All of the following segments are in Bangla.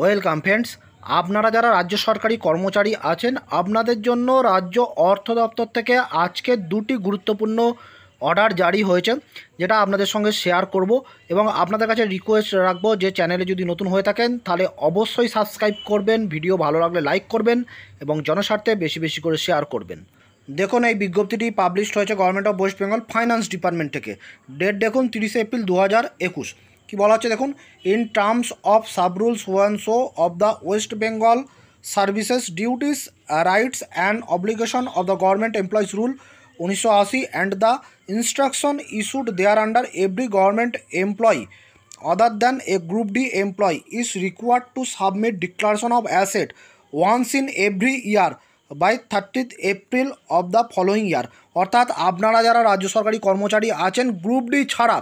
ওয়েলকাম ফ্রেন্ডস আপনারা যারা রাজ্য সরকারি কর্মচারী আছেন আপনাদের জন্য রাজ্য অর্থ দপ্তর থেকে আজকে দুটি গুরুত্বপূর্ণ অর্ডার জারি হয়েছে যেটা আপনাদের সঙ্গে শেয়ার করব এবং আপনাদের কাছে রিকোয়েস্ট রাখবো যে চ্যানেলে যদি নতুন হয়ে থাকেন তাহলে অবশ্যই সাবস্ক্রাইব করবেন ভিডিও ভালো লাগলে লাইক করবেন এবং জনস্বার্থে বেশি বেশি করে শেয়ার করবেন দেখুন এই বিজ্ঞপ্তিটি পাবলিশড হয়েছে government of West Bengal finance department থেকে ডেট দেখুন তিরিশে এপ্রিল দু হাজার একুশ কি বলা হচ্ছে দেখুন in terms of subrules one show of the West Bengal services duties rights and obligation of the government employees rule উনিশশো আশি and the instruction issued thereunder every government employee other than a group D employee is required to submit declaration of asset once in every year by thirtieth April of the following year অর্থাৎ আপনারা যারা রাজ্য সরকারি কর্মচারী আছেন গ্রুপ ডি ছাড়া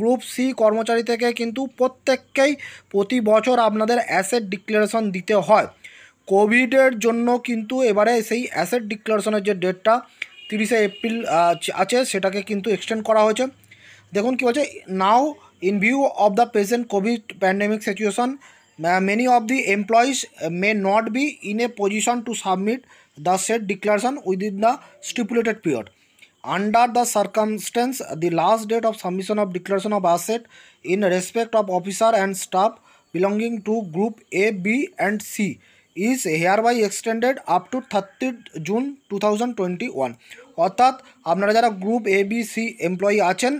গ্রুপ সি কর্মচারী থেকে কিন্তু প্রত্যেককেই প্রতি বছর আপনাদের অ্যাসেট ডিক্লারেশন দিতে হয় কোভিডের জন্য কিন্তু এবারে সেই অ্যাসেট ডিক্লারেশনের যে ডেটটা তিরিশে এপ্রিল আছে সেটাকে কিন্তু এক্সটেন্ড করা হয়েছে দেখুন কী হচ্ছে now in view of the present covid pandemic situation many of the employees may not be in a position to submit the set declaration within the stipulated period under the circumstance the last date of submission of declaration of asset in respect of officer and staff belonging to group a b and c is hereby extended up to 30 june 2021 অর্থাৎ আপনারা যারা group A B C employee আছেন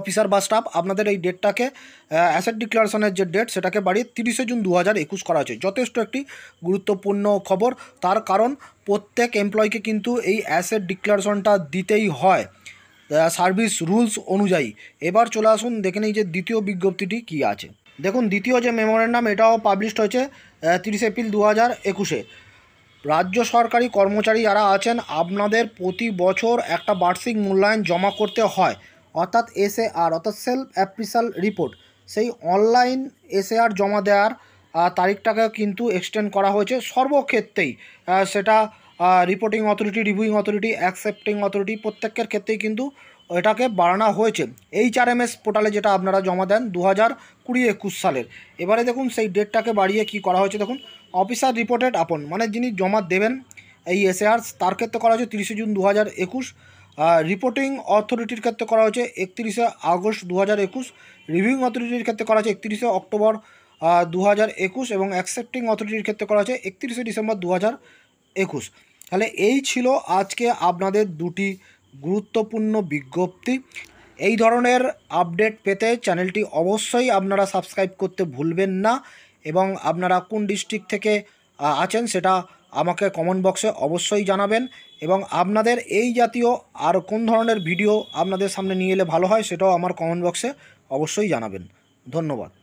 অফিসার বা স্টাফ আপনাদের এই ডেটটাকে অ্যাসেট ডিক্লারেশনের যে ডেট সেটাকে বাড়িয়ে তিরিশে জুন দু হাজার একুশ করা হয়েছে যথেষ্ট একটি গুরুত্বপূর্ণ খবর তার কারণ প্রত্যেক এমপ্লয়িকে কিন্তু এই অ্যাসেট ডিক্লারেশনটা দিতেই হয় সার্ভিস রুলস অনুযায়ী এবার চলে আসুন দেখে নিই যে দ্বিতীয় বিজ্ঞপ্তিটি কি আছে দেখুন দ্বিতীয় যে মেমোরেন্ডাম এটাও পাবলিশড হয়েছে তিরিশে এপ্রিল দু হাজার একুশে রাজ্য সরকারি কর্মচারী যারা আছেন আপনাদের প্রতি বছর একটা বার্ষিক মূল্যায়ন জমা করতে হয় অর্থাৎ এসএ আর অর্থাৎ সেলফ অ্যাপ্রিসাল রিপোর্ট সেই অনলাইন এসএ আর জমা দেওয়ার তারিখটাকে কিন্তু এক্সটেন্ড করা হয়েছে সর্বক্ষেত্রেই সেটা reporting authority reviewing authority accepting authority প্রত্যেকের ক্ষেত্রেই কিন্তু এটাকে বাড়ানো হয়েছে এস পোর্টালে যেটা আপনারা জমা দেন দু হাজার কুড়ি একুশ সালের এবারে দেখুন সেই ডেটটাকে বাড়িয়ে কি করা হয়েছে দেখুন অফিসার রিপোর্টেড আপন মানে যিনি জমা দেবেন এই এসএআর তার ক্ষেত্রে করা হয়েছে তিরিশে জুন দু হাজার একুশ রিপোর্টিং অথরিটির ক্ষেত্রে করা হয়েছে একত্রিশে আগস্ট দু হাজার একুশ রিভিউ অথরিটির ক্ষেত্রে করা হয়েছে একত্রিশে অক্টোবর দু হাজার একুশ এবং অ্যাকসেপ্টিং অথরিটির ক্ষেত্রে করা হয়েছে একত্রিশে ডিসেম্বর দু হাজার একুশ তাহলে এই ছিল আজকে আপনাদের দুটি গুরুত্বপূর্ণ বিজ্ঞপ্তি এই ধরনের আপডেট পেতে চ্যানেলটি অবশ্যই আপনারা সাবস্ক্রাইব করতে ভুলবেন না এবং আপনারা কোন ডিস্ট্রিক্ট থেকে আছেন সেটা আমাকে কমেন্ট বক্সে অবশ্যই জানাবেন এবং আপনাদের এই জাতীয় আর কোন ধরনের ভিডিও আপনাদের সামনে নিয়ে এলে ভালো হয় সেটাও আমার কমেন্ট বক্সে অবশ্যই জানাবেন ধন্যবাদ